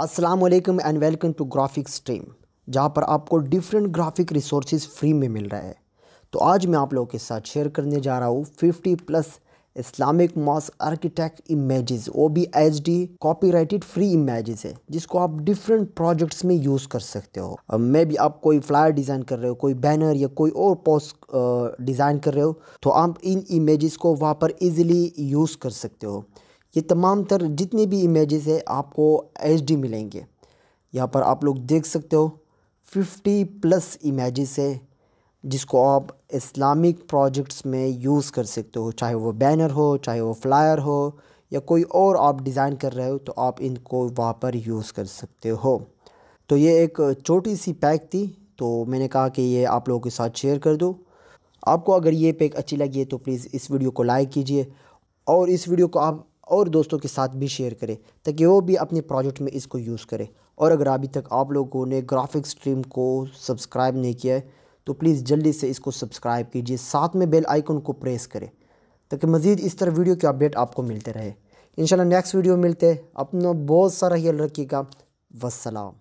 अस्सलाम वालेकुम and welcome to graphic stream जहाँ पर आपको डिफरेंट ग्राफिक रिसोर्सेज फ्री में मिल रहा है तो आज मैं आप लोगों के साथ शेयर करने जा रहा हूँ 50 plus Islamic mosque architect images वो भी H D rated free images है जिसको आप डिफरेंट प्रोजेक्ट्स में यूज़ कर सकते हो मैं भी आप कोई फ्लायर डिज़ाइन कर रहे हो कोई बैनर या कोई और पोस्ट डिज़ाइन कर रहे हो तो आप इन इमेजेस को वहाँ पर ईजिली यूज़ कर सकते हो ये तमाम तर जितने भी इमेजेस है आपको एच मिलेंगे यहाँ पर आप लोग देख सकते हो 50 प्लस इमेजेस है जिसको आप इस्लामिक प्रोजेक्ट्स में यूज़ कर सकते हो चाहे वो बैनर हो चाहे वो फ्लायर हो या कोई और आप डिज़ाइन कर रहे हो तो आप इनको वहाँ पर यूज़ कर सकते हो तो ये एक छोटी सी पैक थी तो मैंने कहा कि ये आप लोगों के साथ शेयर कर दो आपको अगर ये पैक अच्छी लगी है तो प्लीज़ इस वीडियो को लाइक कीजिए और इस वीडियो को आप और दोस्तों के साथ भी शेयर करें ताकि वो भी अपने प्रोजेक्ट में इसको यूज़ करें और अगर अभी तक आप लोगों ने ग्राफिक स्ट्रीम को सब्सक्राइब नहीं किया है तो प्लीज़ जल्दी से इसको सब्सक्राइब कीजिए साथ में बेल आइकन को प्रेस करें ताकि मज़ीद इस तरह वीडियो के अपडेट आपको मिलते रहे इंशाल्लाह नेक्स्ट वीडियो मिलते अपना बहुत सारा ख्याल रखिएगा वसलाम